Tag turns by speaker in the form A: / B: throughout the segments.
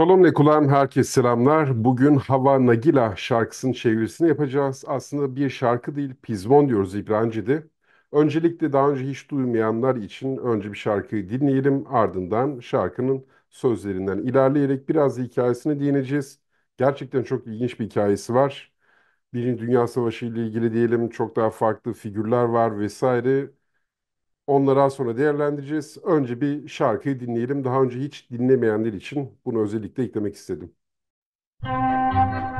A: Shalom Lekulam, herkes selamlar. Bugün Hava Nagila şarkısının çevirisini yapacağız. Aslında bir şarkı değil, pizmon diyoruz İbranice'de. Öncelikle daha önce hiç duymayanlar için önce bir şarkıyı dinleyelim. Ardından şarkının sözlerinden ilerleyerek biraz da hikayesine değineceğiz. Gerçekten çok ilginç bir hikayesi var. Birinci Dünya Savaşı ile ilgili diyelim çok daha farklı figürler var vesaire. Onları az sonra değerlendireceğiz. Önce bir şarkıyı dinleyelim. Daha önce hiç dinlemeyenler için bunu özellikle eklemek istedim. Müzik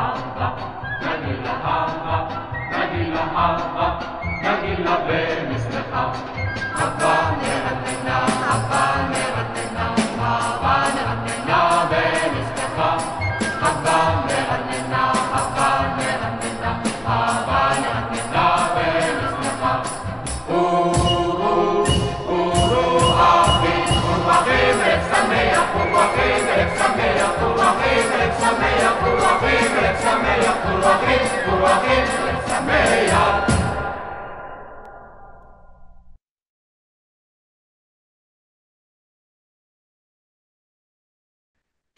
A: האבא, נגיד לאבא, נגיד לאבא, נגיד לבן אצלך. אבא נרתנה, אבא נרתנה, אבא נרתנה בן אצלך. אבא נרתנה, אבא נרתנה, אבא נרתנה בן אצלך. אורו, אורו, אבי, ומחים את שמח ומחים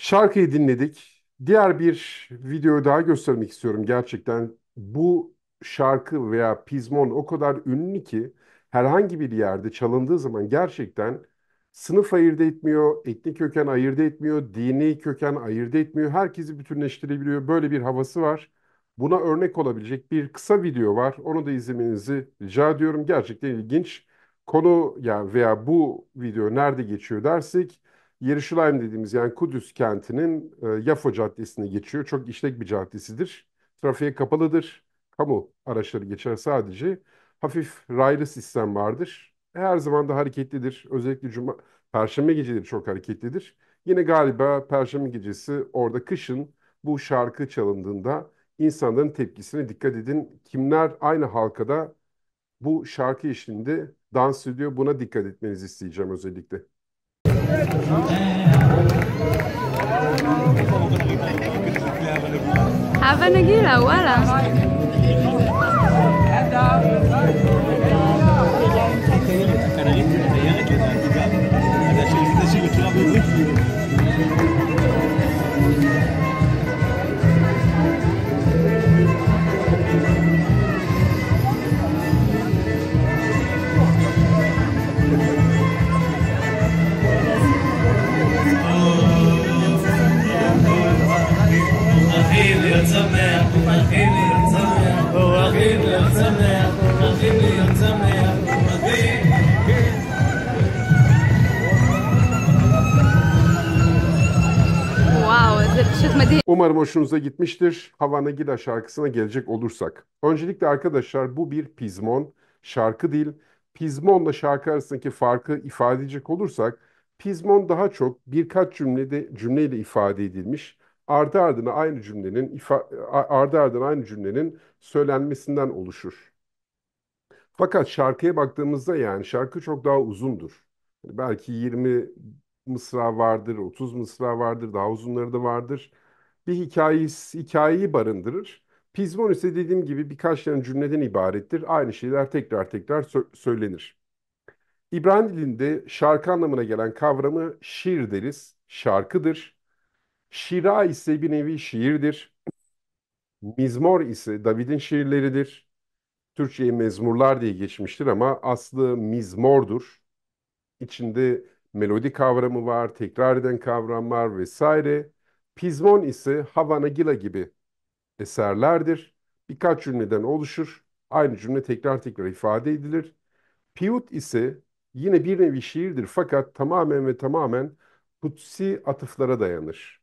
A: Şarkıyı dinledik. Diğer bir videoyu daha göstermek istiyorum gerçekten. Bu şarkı veya pizmon o kadar ünlü ki herhangi bir yerde çalındığı zaman gerçekten sınıf ayırt etmiyor, etnik köken ayırt etmiyor, dini köken ayırt etmiyor. Herkesi bütünleştirebiliyor. Böyle bir havası var. Buna örnek olabilecek bir kısa video var. Onu da izlemenizi rica ediyorum. Gerçekten ilginç. Konu yani veya bu video nerede geçiyor dersek Yeruşalayim dediğimiz yani Kudüs kentinin e, Yafo Caddesi'ne geçiyor. Çok işlek bir caddesidir. Trafiğe kapalıdır. Kamu araçları geçer sadece. Hafif raylı sistem vardır. E, her zaman da hareketlidir. Özellikle cuma, perşembe geceleri çok hareketlidir. Yine galiba perşembe gecesi orada kışın bu şarkı çalındığında insanların tepkisine dikkat edin. Kimler aynı halkada bu şarkı eşliğinde dans ediyor buna dikkat etmenizi isteyeceğim özellikle.
B: Havanagila, ah, voilà.
A: Umarım hoşunuza gitmiştir. Havana Gida şarkısına gelecek olursak. Öncelikle arkadaşlar bu bir pizmon, şarkı değil. Pizmonla şarkı arasındaki farkı ifade edecek olursak, pizmon daha çok birkaç cümlede cümleyle ifade edilmiş, ardı ardına aynı cümlenin ardı ardına aynı cümlenin söylenmesinden oluşur. Fakat şarkıya baktığımızda yani şarkı çok daha uzundur. Hani belki 20 mısra vardır, 30 mısra vardır, daha uzunları da vardır bir hikayesi, hikayeyi barındırır. Pizmon ise dediğim gibi birkaç tane cümleden ibarettir. Aynı şeyler tekrar tekrar söylenir. İbrani dilinde şarkı anlamına gelen kavramı şiir deriz, şarkıdır. Şira ise bir nevi şiirdir. Mizmor ise David'in şiirleridir. Türkçe'ye mezmurlar diye geçmiştir ama aslı mizmordur. İçinde melodi kavramı var, tekrar eden kavram var vesaire. Pizmon ise Havana Gila gibi eserlerdir. Birkaç cümleden oluşur. Aynı cümle tekrar tekrar ifade edilir. Piyut ise yine bir nevi şiirdir fakat tamamen ve tamamen kutsi atıflara dayanır.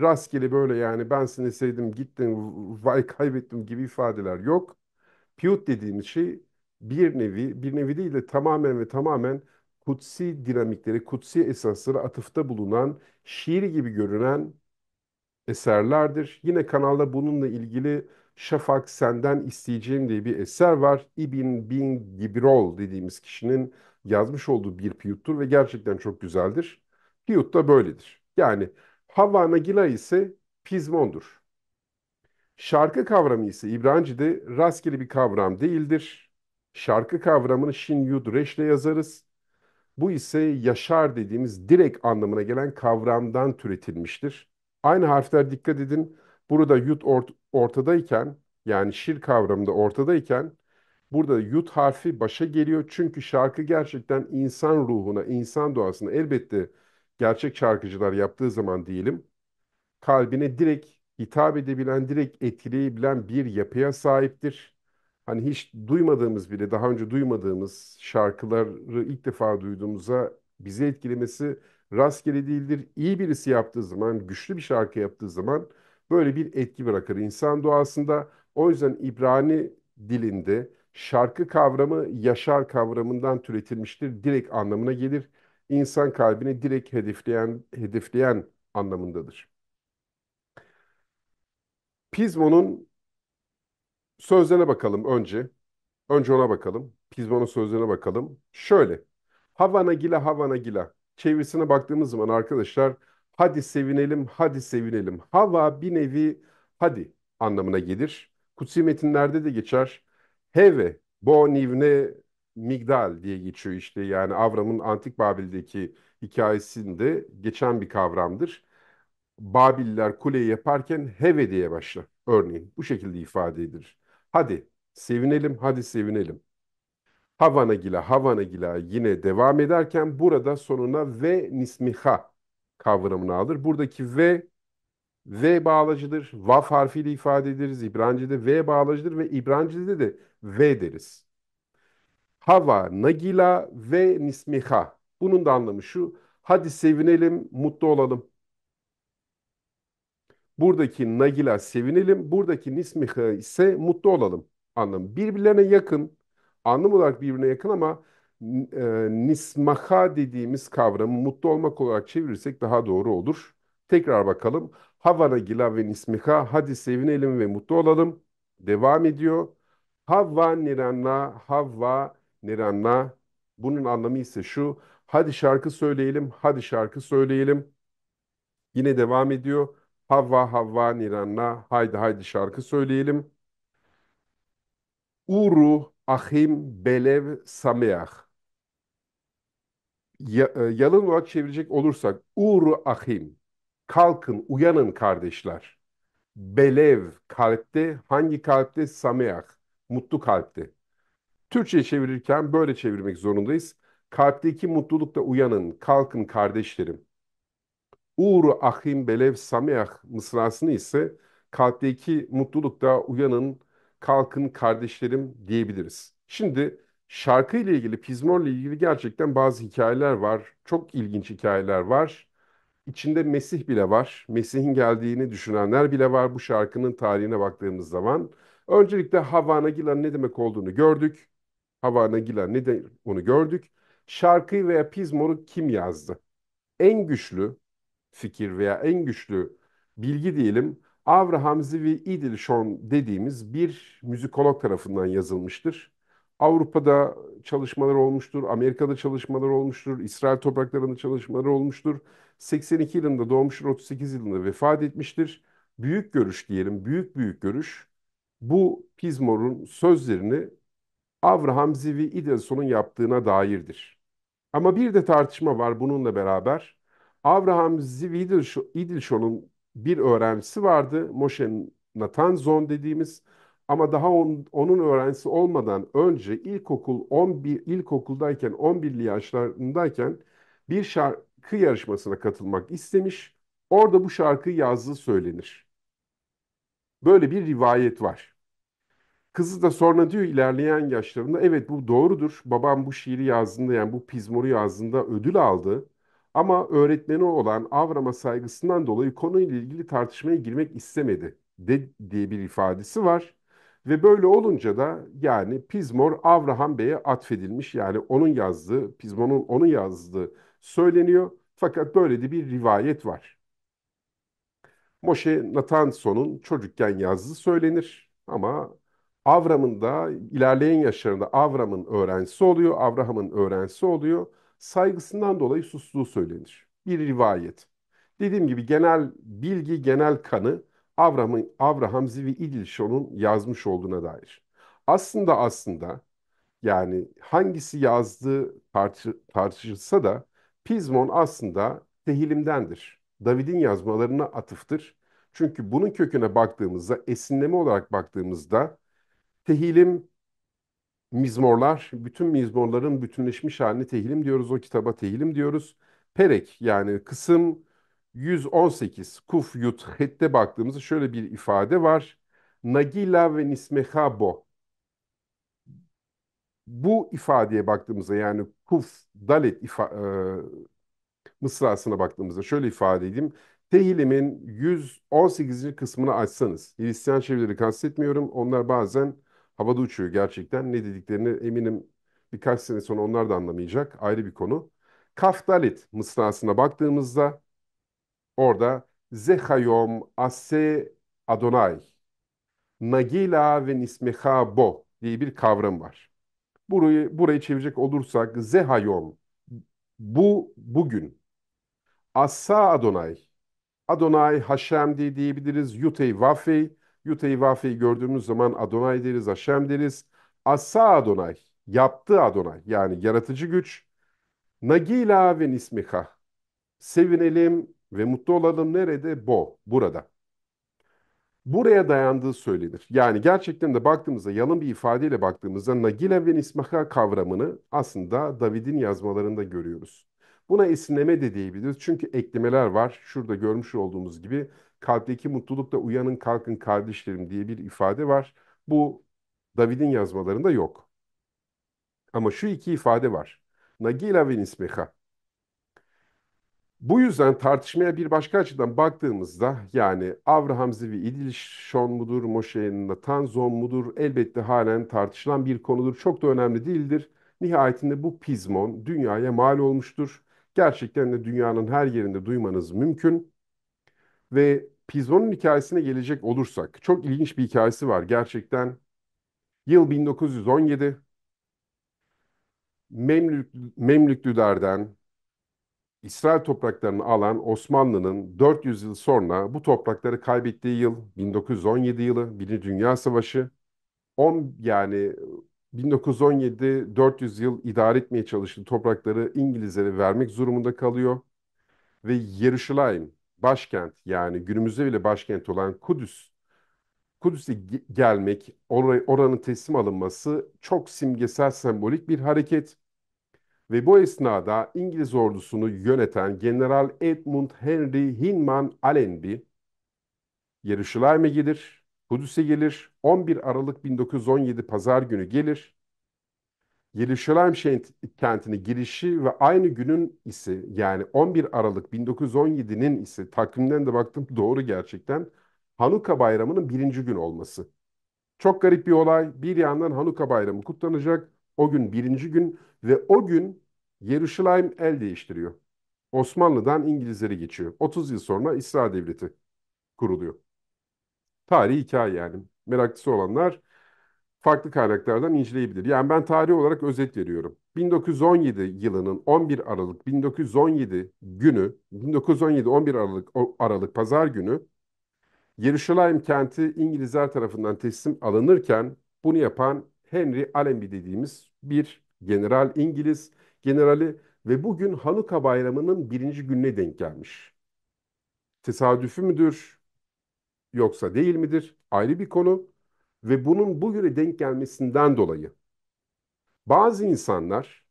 A: Rastgele böyle yani ben seni sevdim gittim vay kaybettim gibi ifadeler yok. Piyut dediğimiz şey bir nevi, bir nevi değil de tamamen ve tamamen kutsi dinamikleri, kutsi esasları atıfta bulunan, şiir gibi görünen eserlerdir. Yine kanalda bununla ilgili Şafak Senden isteyeceğim diye bir eser var. İbn Bin Gibrol dediğimiz kişinin yazmış olduğu bir piyuttur ve gerçekten çok güzeldir. Piyut da böyledir. Yani Havva Nagila ise pizmondur. Şarkı kavramı ise İbranice'de rastgele bir kavram değildir. Şarkı kavramını Shin Yud Reş yazarız. Bu ise yaşar dediğimiz direkt anlamına gelen kavramdan türetilmiştir. Aynı harfler dikkat edin. Burada yut ort- ortadayken yani şir kavramında ortadayken burada yut harfi başa geliyor. Çünkü şarkı gerçekten insan ruhuna, insan doğasına elbette gerçek şarkıcılar yaptığı zaman diyelim kalbine direkt hitap edebilen, direkt etkileyebilen bir yapıya sahiptir. Hani hiç duymadığımız bile, daha önce duymadığımız şarkıları ilk defa duyduğumuza bizi etkilemesi rastgele değildir. İyi birisi yaptığı zaman, güçlü bir şarkı yaptığı zaman böyle bir etki bırakır insan doğasında. O yüzden İbrani dilinde şarkı kavramı yaşar kavramından türetilmiştir. Direkt anlamına gelir. İnsan kalbini direkt hedefleyen, hedefleyen anlamındadır. Pizmo'nun sözlerine bakalım önce. Önce ona bakalım. Pizmo'nun sözlerine bakalım. Şöyle. Havana gila havana gila çevresine baktığımız zaman arkadaşlar hadi sevinelim, hadi sevinelim. Hava bir nevi hadi anlamına gelir. Kutsi metinlerde de geçer. Heve, bo nivne migdal diye geçiyor işte. Yani Avram'ın Antik Babil'deki hikayesinde geçen bir kavramdır. Babiller kuleyi yaparken heve diye başlar. Örneğin bu şekilde ifade edilir. Hadi sevinelim, hadi sevinelim. Havana gila, Havana gila yine devam ederken burada sonuna ve nismiha kavramını alır. Buradaki ve V bağlacıdır. Vaf harfiyle ifade ederiz. İbrancı'da V bağlacıdır ve İbrancı'da de V deriz. Hava, nagila ve nismiha. Bunun da anlamı şu. Hadi sevinelim, mutlu olalım. Buradaki nagila sevinelim, buradaki nismiha ise mutlu olalım anlamı. Birbirlerine yakın anlam olarak birbirine yakın ama e, nismaha dediğimiz kavramı mutlu olmak olarak çevirirsek daha doğru olur. Tekrar bakalım. Havana gila ve nismiha hadi sevinelim ve mutlu olalım. Devam ediyor. Havva nirana, havva nirana. Bunun anlamı ise şu. Hadi şarkı söyleyelim, hadi şarkı söyleyelim. Yine devam ediyor. Havva havva nirana. haydi haydi şarkı söyleyelim. Uru Ahim Belev Sameach. Ya, e, yalın olarak çevirecek olursak Uru Ahim. Kalkın, uyanın kardeşler. Belev kalpte, hangi kalpte? Sameach, mutlu kalpte. Türkçe çevirirken böyle çevirmek zorundayız. Kalpteki mutlulukta uyanın, kalkın kardeşlerim. Uğru ahim belev sameach mısrasını ise kalpteki mutlulukta uyanın, kalkın kardeşlerim diyebiliriz. Şimdi şarkı ile ilgili, pizmor ile ilgili gerçekten bazı hikayeler var. Çok ilginç hikayeler var. İçinde Mesih bile var. Mesih'in geldiğini düşünenler bile var bu şarkının tarihine baktığımız zaman. Öncelikle Havana Gila ne demek olduğunu gördük. Havana Gila ne de onu gördük. Şarkıyı veya pizmoru kim yazdı? En güçlü fikir veya en güçlü bilgi diyelim Avraham Zvi Idilson dediğimiz bir müzikolog tarafından yazılmıştır. Avrupa'da çalışmalar olmuştur, Amerika'da çalışmalar olmuştur, İsrail topraklarında çalışmalar olmuştur. 82 yılında doğmuştur, 38 yılında vefat etmiştir. Büyük görüş diyelim, büyük büyük görüş. Bu Pizmor'un sözlerini Avraham Zivi Idelson'un yaptığına dairdir. Ama bir de tartışma var bununla beraber. Avraham Zivi Idilson'un bir öğrencisi vardı. Moshe Natanzon dediğimiz ama daha on, onun öğrencisi olmadan önce ilkokul 11 ilkokuldayken 11'li yaşlarındayken bir şarkı yarışmasına katılmak istemiş. Orada bu şarkıyı yazdığı söylenir. Böyle bir rivayet var. Kızı da sonra diyor ilerleyen yaşlarında evet bu doğrudur. Babam bu şiiri yazdığında yani bu pizmoru yazdığında ödül aldı. Ama öğretmeni olan Avram'a saygısından dolayı konuyla ilgili tartışmaya girmek istemedi de, diye bir ifadesi var. Ve böyle olunca da yani Pizmor Avraham Bey'e atfedilmiş yani onun yazdığı, Pizmor'un onu yazdığı söyleniyor. Fakat böyle de bir rivayet var. Moşe Natanson'un çocukken yazdığı söylenir ama Avram'ın da ilerleyen yaşlarında Avram'ın öğrencisi oluyor, Avraham'ın öğrencisi oluyor saygısından dolayı sustuğu söylenir. Bir rivayet. Dediğim gibi genel bilgi, genel kanı Avraham, Avraham Zivi İdilşon'un yazmış olduğuna dair. Aslında aslında yani hangisi yazdığı tartı, tartışılsa da Pizmon aslında Tehilim'dendir. David'in yazmalarına atıftır. Çünkü bunun köküne baktığımızda, esinleme olarak baktığımızda Tehilim mizmorlar, bütün mizmorların bütünleşmiş halini tehilim diyoruz. O kitaba tehilim diyoruz. Perek yani kısım 118 Kuf Yut Hette baktığımızda şöyle bir ifade var. Nagila ve bo. Bu ifadeye baktığımızda yani Kuf Dalet ifa e, mısrasına baktığımızda şöyle ifade edeyim. Tehilimin 118. kısmını açsanız, Hristiyan çevirileri kastetmiyorum. Onlar bazen havada uçuyor gerçekten. Ne dediklerini eminim birkaç sene sonra onlar da anlamayacak. Ayrı bir konu. Kaftalit mısrasına baktığımızda orada Zehayom Ase Adonai Nagila ve Nismeha Bo diye bir kavram var. Burayı, burayı çevirecek olursak Zehayom bu bugün. Asa Adonai Adonai Haşem diye diyebiliriz. Yutey Vafey Yuta'yı Vafe'yi gördüğümüz zaman Adonay deriz, Aşem deriz. Asa Adonay, yaptı Adonay yani yaratıcı güç. Nagila ve nismiha. Sevinelim ve mutlu olalım nerede? Bo, burada. Buraya dayandığı söylenir. Yani gerçekten de baktığımızda yalın bir ifadeyle baktığımızda Nagila ve nismiha kavramını aslında David'in yazmalarında görüyoruz. Buna esinleme de diyebiliriz. Çünkü eklemeler var. Şurada görmüş olduğumuz gibi kalpteki mutlulukla uyanın kalkın kardeşlerim diye bir ifade var. Bu David'in yazmalarında yok. Ama şu iki ifade var. Nagila ve nismeha. Bu yüzden tartışmaya bir başka açıdan baktığımızda yani Avraham Zivi şon mudur, Moşe Natanzon mudur elbette halen tartışılan bir konudur. Çok da önemli değildir. Nihayetinde bu pizmon dünyaya mal olmuştur. Gerçekten de dünyanın her yerinde duymanız mümkün. Ve Pizzo'nun hikayesine gelecek olursak çok ilginç bir hikayesi var gerçekten. Yıl 1917 Memlük, Memlüklülerden İsrail topraklarını alan Osmanlı'nın 400 yıl sonra bu toprakları kaybettiği yıl 1917 yılı Birinci Dünya Savaşı 10 yani 1917 400 yıl idare etmeye çalıştığı toprakları İngilizlere vermek durumunda kalıyor ve Yeruşalayim başkent yani günümüzde bile başkent olan Kudüs Kudüs'e gelmek, or- oranın teslim alınması çok simgesel, sembolik bir hareket. Ve bu esnada İngiliz ordusunu yöneten General Edmund Henry Hinman Allenby Yeruşalayim'e gelir, Kudüs'e gelir, 11 Aralık 1917 Pazar günü gelir Yeruşalayim kentini girişi ve aynı günün ise yani 11 Aralık 1917'nin ise takvimden de baktım doğru gerçekten Hanuka bayramının birinci gün olması. Çok garip bir olay. Bir yandan Hanuka bayramı kutlanacak. O gün birinci gün ve o gün Yeruşalayim el değiştiriyor. Osmanlı'dan İngilizlere geçiyor. 30 yıl sonra İsrail Devleti kuruluyor. Tarihi hikaye yani. Meraklısı olanlar farklı kaynaklardan inceleyebilir. Yani ben tarih olarak özet veriyorum. 1917 yılının 11 Aralık 1917 günü 1917 11 Aralık Aralık Pazar günü Yeruşalayim kenti İngilizler tarafından teslim alınırken bunu yapan Henry Allenby dediğimiz bir general İngiliz generali ve bugün Hanuka bayramının birinci gününe denk gelmiş. Tesadüfü müdür yoksa değil midir ayrı bir konu ve bunun bugüne denk gelmesinden dolayı bazı insanlar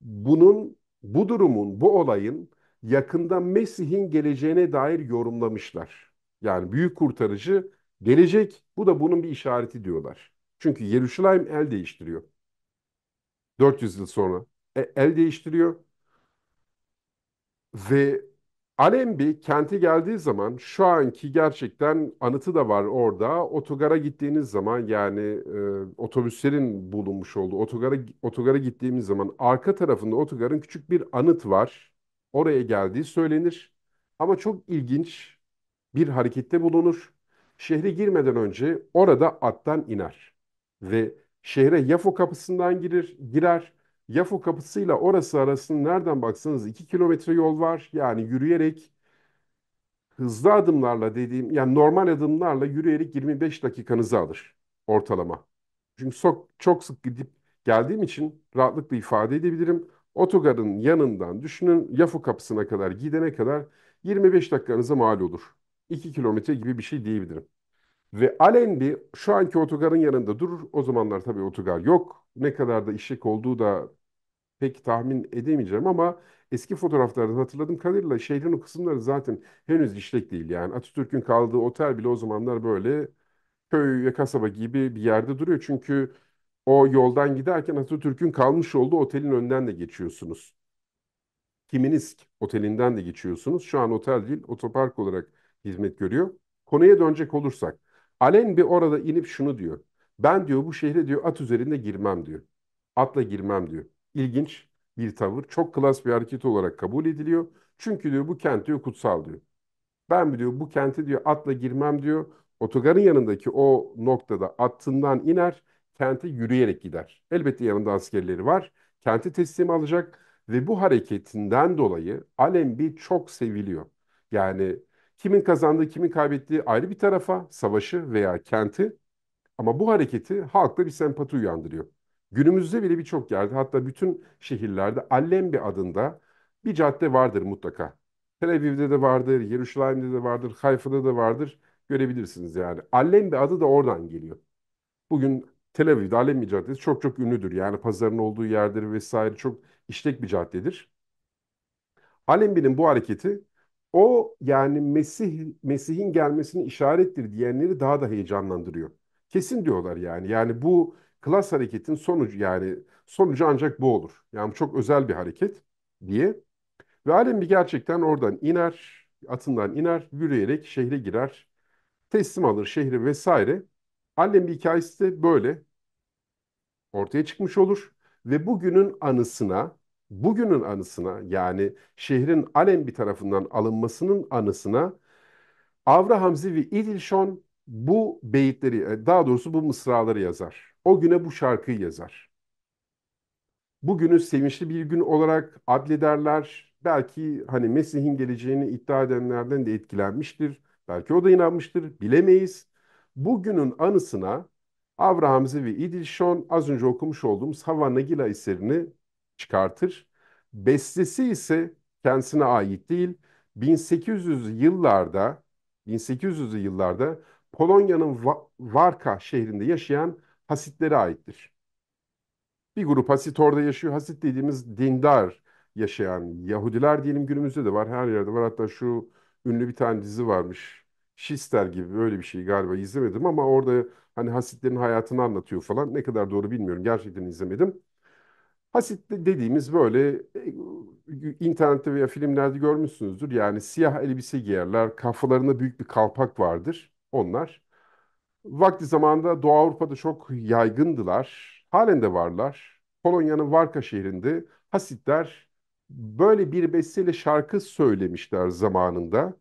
A: bunun bu durumun, bu olayın yakında Mesih'in geleceğine dair yorumlamışlar. Yani büyük kurtarıcı gelecek. Bu da bunun bir işareti diyorlar. Çünkü Yeruşalayim el değiştiriyor. 400 yıl sonra e, el değiştiriyor ve Alembi kenti geldiği zaman şu anki gerçekten anıtı da var orada. Otogara gittiğiniz zaman yani e, otobüslerin bulunmuş olduğu otogara otogara gittiğimiz zaman arka tarafında otogarın küçük bir anıt var. Oraya geldiği söylenir. Ama çok ilginç bir harekette bulunur. Şehre girmeden önce orada attan iner ve şehre Yafo kapısından girir, girer Yafo kapısıyla orası arasında nereden baksanız 2 kilometre yol var. Yani yürüyerek hızlı adımlarla dediğim yani normal adımlarla yürüyerek 25 dakikanızı alır ortalama. Çünkü çok, çok sık gidip geldiğim için rahatlıkla ifade edebilirim. Otogarın yanından düşünün Yafu kapısına kadar gidene kadar 25 dakikanıza mal olur. 2 kilometre gibi bir şey diyebilirim. Ve Alenby şu anki otogarın yanında durur. O zamanlar tabii otogar yok. Ne kadar da işlek olduğu da pek tahmin edemeyeceğim ama eski fotoğraflardan hatırladığım kadarıyla şehrin o kısımları zaten henüz işlek değil. Yani Atatürk'ün kaldığı otel bile o zamanlar böyle köy ve kasaba gibi bir yerde duruyor. Çünkü o yoldan giderken Atatürk'ün kalmış olduğu otelin önden de geçiyorsunuz. Kiminiz otelinden de geçiyorsunuz. Şu an otel değil, otopark olarak hizmet görüyor. Konuya dönecek olursak, Alen bir orada inip şunu diyor. Ben diyor bu şehre diyor at üzerinde girmem diyor. Atla girmem diyor. İlginç bir tavır. Çok klas bir hareket olarak kabul ediliyor. Çünkü diyor bu kent diyor kutsal diyor. Ben diyor bu kenti diyor atla girmem diyor. Otogarın yanındaki o noktada attından iner, kente yürüyerek gider. Elbette yanında askerleri var. Kenti teslim alacak ve bu hareketinden dolayı Alembi çok seviliyor. Yani Kimin kazandığı, kimin kaybettiği ayrı bir tarafa, savaşı veya kenti ama bu hareketi halkta bir sempati uyandırıyor. Günümüzde bile birçok yerde hatta bütün şehirlerde Allembi adında bir cadde vardır mutlaka. Tel Aviv'de de vardır, Yeruşalim'de de vardır, Hayfa'da da vardır. Görebilirsiniz yani. Allembi adı da oradan geliyor. Bugün Tel Aviv'de Allembi Caddesi çok çok ünlüdür. Yani pazarın olduğu yerdir vesaire çok işlek bir caddedir. Allembi'nin bu hareketi o yani Mesih Mesih'in gelmesini işarettir diyenleri daha da heyecanlandırıyor. Kesin diyorlar yani. Yani bu klas hareketin sonucu yani sonucu ancak bu olur. Yani çok özel bir hareket diye. Ve Alembi gerçekten oradan iner, atından iner, yürüyerek şehre girer, teslim alır şehri vesaire. Alembi hikayesi de böyle ortaya çıkmış olur ve bugünün anısına bugünün anısına yani şehrin alem bir tarafından alınmasının anısına Avraham Zivi İdilşon bu beyitleri e, daha doğrusu bu mısraları yazar. O güne bu şarkıyı yazar. Bugünü sevinçli bir gün olarak adlederler. Belki hani Mesih'in geleceğini iddia edenlerden de etkilenmiştir. Belki o da inanmıştır. Bilemeyiz. Bugünün anısına Avraham Zivi İdilşon az önce okumuş olduğumuz Havana Gila eserini çıkartır. Bestesi ise kendisine ait değil. 1800 yıllarda 1800 yıllarda Polonya'nın Va Varka şehrinde yaşayan Hasitlere aittir. Bir grup Hasit orada yaşıyor. Hasit dediğimiz dindar yaşayan Yahudiler diyelim günümüzde de var. Her yerde var. Hatta şu ünlü bir tane dizi varmış. Şister gibi böyle bir şey galiba izlemedim ama orada hani Hasitlerin hayatını anlatıyor falan. Ne kadar doğru bilmiyorum. Gerçekten izlemedim. Hasit dediğimiz böyle e, internette veya filmlerde görmüşsünüzdür. Yani siyah elbise giyerler, kafalarında büyük bir kalpak vardır onlar. Vakti zamanında Doğu Avrupa'da çok yaygındılar. Halen de varlar. Polonya'nın Varka şehrinde Hasitler böyle bir besteyle şarkı söylemişler zamanında.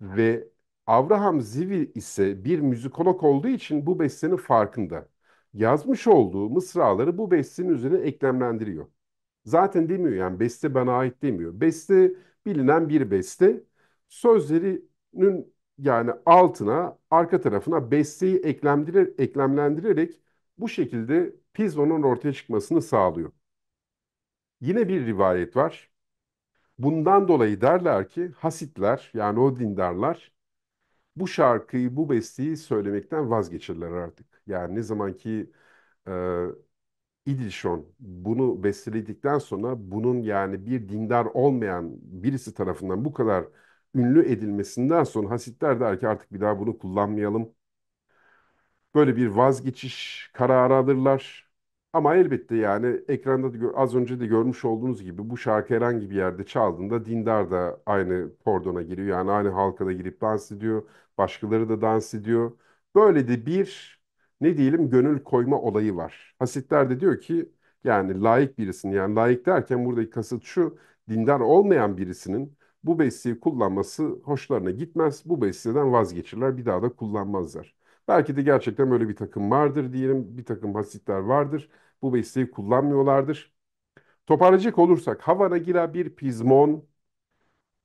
A: Ve Avraham Zivil ise bir müzikolog olduğu için bu bestenin farkında yazmış olduğu mısraları bu bestenin üzerine eklemlendiriyor. Zaten demiyor yani beste bana ait demiyor. Beste bilinen bir beste. Sözlerinin yani altına, arka tarafına besteyi eklemlendir eklemlendirerek bu şekilde Pizzo'nun ortaya çıkmasını sağlıyor. Yine bir rivayet var. Bundan dolayı derler ki Hasitler yani o dindarlar bu şarkıyı, bu besteyi söylemekten vazgeçirler artık. Yani ne zamanki e, İdilşon bunu besteledikten sonra bunun yani bir dindar olmayan birisi tarafından bu kadar ünlü edilmesinden sonra Hasitler der ki artık bir daha bunu kullanmayalım. Böyle bir vazgeçiş kararı alırlar. Ama elbette yani ekranda da, az önce de görmüş olduğunuz gibi bu şarkı herhangi bir yerde çaldığında dindar da aynı kordona giriyor. Yani aynı halkada girip dans ediyor. Başkaları da dans ediyor. Böyle de bir ne diyelim gönül koyma olayı var. Hasitler de diyor ki yani laik birisinin yani laik derken buradaki kasıt şu dindar olmayan birisinin bu besteyi kullanması hoşlarına gitmez. Bu besteden vazgeçirler bir daha da kullanmazlar. Belki de gerçekten böyle bir takım vardır diyelim bir takım hasitler vardır. Bu besteyi kullanmıyorlardır. Toparlayacak olursak Havana Gila bir pizmon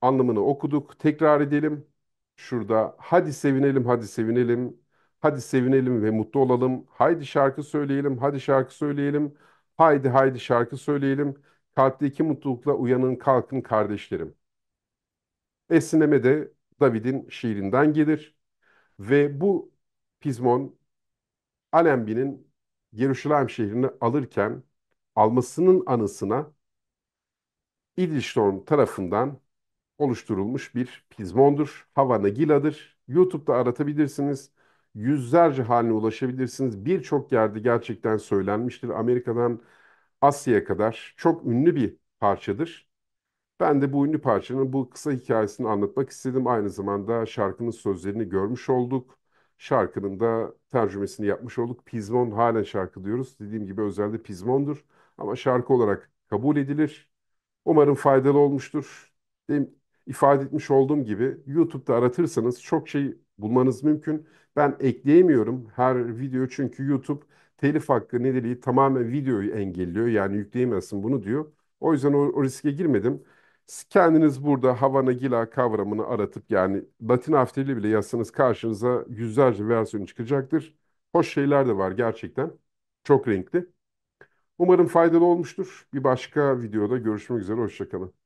A: anlamını okuduk. Tekrar edelim. Şurada hadi sevinelim hadi sevinelim Hadi sevinelim ve mutlu olalım. Haydi şarkı söyleyelim, hadi şarkı söyleyelim. Haydi haydi şarkı söyleyelim. Kalpteki mutlulukla uyanın kalkın kardeşlerim. Esinleme de David'in şiirinden gelir. Ve bu pizmon Alembi'nin Yeruşalayim şehrini alırken almasının anısına İdilştorm tarafından oluşturulmuş bir pizmondur. Havana Gila'dır. YouTube'da aratabilirsiniz yüzlerce haline ulaşabilirsiniz. Birçok yerde gerçekten söylenmiştir. Amerika'dan Asya'ya kadar çok ünlü bir parçadır. Ben de bu ünlü parçanın bu kısa hikayesini anlatmak istedim. Aynı zamanda şarkının sözlerini görmüş olduk. Şarkının da tercümesini yapmış olduk. Pizmon halen şarkı diyoruz. Dediğim gibi özelde pizmondur. Ama şarkı olarak kabul edilir. Umarım faydalı olmuştur. Demin ifade etmiş olduğum gibi YouTube'da aratırsanız çok şey bulmanız mümkün. Ben ekleyemiyorum her video çünkü YouTube telif hakkı nedeniyle tamamen videoyu engelliyor. Yani yükleyemezsin bunu diyor. O yüzden o, o riske girmedim. Kendiniz burada Havana Gila kavramını aratıp yani Latin harfleriyle bile yazsanız karşınıza yüzlerce versiyon çıkacaktır. Hoş şeyler de var gerçekten. Çok renkli. Umarım faydalı olmuştur. Bir başka videoda görüşmek üzere. Hoşçakalın.